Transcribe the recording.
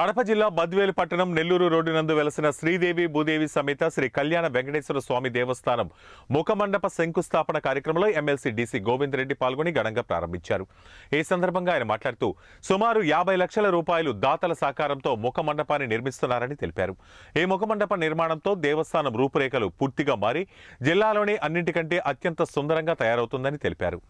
కడప జిల్లా బద్వేలు పట్టణం నెల్లూరు రోడ్డు నందు వెలసిన శ్రీదేవి భూదేవి సమేత శ్రీ కళ్యాణ వెంకటేశ్వర స్వామి దేవస్థానం ముఖమండప శంకుస్థాపన కార్యక్రమంలో ఎమ్మెల్సీ డీసీ గోవింద్ రెడ్డి పాల్గొని ఘనంగా ప్రారంభించారు ఈ సందర్భంగా ఆయన మాట్లాడుతూ సుమారు యాభై లక్షల రూపాయలు దాతల సహకారంతో ముఖమండపాన్ని నిర్మిస్తున్నారని తెలిపారు ఈ ముఖమండప నిర్మాణంతో దేవస్థానం రూపురేఖలు పూర్తిగా మారి జిల్లాలోని అన్నింటికంటే అత్యంత సుందరంగా తయారవుతుందని తెలిపారు